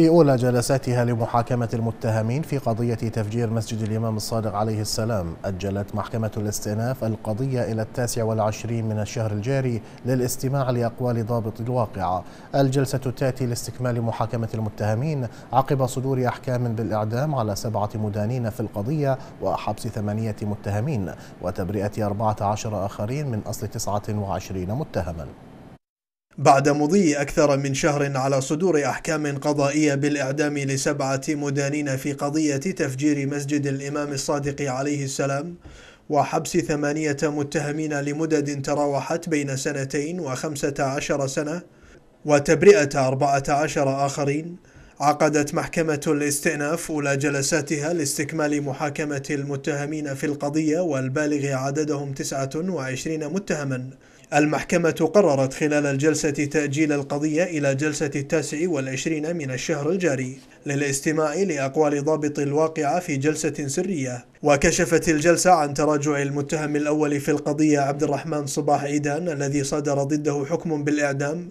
في أولى جلساتها لمحاكمة المتهمين في قضية تفجير مسجد الإمام الصادق عليه السلام أجلت محكمة الاستئناف القضية إلى التاسع والعشرين من الشهر الجاري للاستماع لأقوال ضابط الواقعة الجلسة تأتي لاستكمال محاكمة المتهمين عقب صدور أحكام بالإعدام على سبعة مدانين في القضية وحبس ثمانية متهمين وتبرئة أربعة عشر آخرين من أصل تسعة وعشرين متهماً بعد مضي أكثر من شهر على صدور أحكام قضائية بالإعدام لسبعة مدانين في قضية تفجير مسجد الإمام الصادق عليه السلام وحبس ثمانية متهمين لمدد تراوحت بين سنتين وخمسة عشر سنة وتبرئة أربعة عشر آخرين عقدت محكمة الاستئناف أولى جلساتها لاستكمال محاكمة المتهمين في القضية والبالغ عددهم 29 متهما المحكمة قررت خلال الجلسة تأجيل القضية إلى جلسة التاسع والعشرين من الشهر الجاري للاستماع لأقوال ضابط الواقعة في جلسة سرية وكشفت الجلسة عن تراجع المتهم الأول في القضية عبد الرحمن صباح عيدان الذي صدر ضده حكم بالإعدام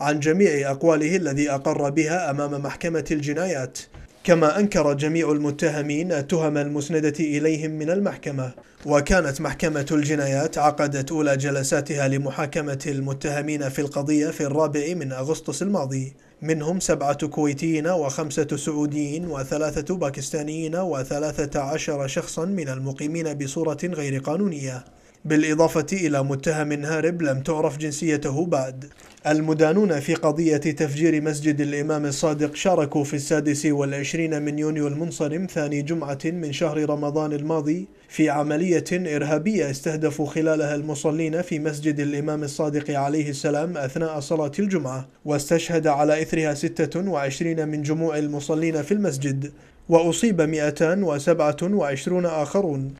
عن جميع أقواله الذي أقر بها أمام محكمة الجنايات كما أنكر جميع المتهمين التهم المسندة إليهم من المحكمة وكانت محكمة الجنايات عقدت أولى جلساتها لمحاكمة المتهمين في القضية في الرابع من أغسطس الماضي منهم سبعة كويتيين وخمسة سعوديين وثلاثة باكستانيين وثلاثة عشر شخصا من المقيمين بصورة غير قانونية بالإضافة إلى متهم هارب لم تعرف جنسيته بعد المدانون في قضية تفجير مسجد الإمام الصادق شاركوا في السادس والعشرين من يونيو المنصرم ثاني جمعة من شهر رمضان الماضي في عملية إرهابية استهدفوا خلالها المصلين في مسجد الإمام الصادق عليه السلام أثناء صلاة الجمعة واستشهد على إثرها 26 من جموع المصلين في المسجد وأصيب 227 آخرون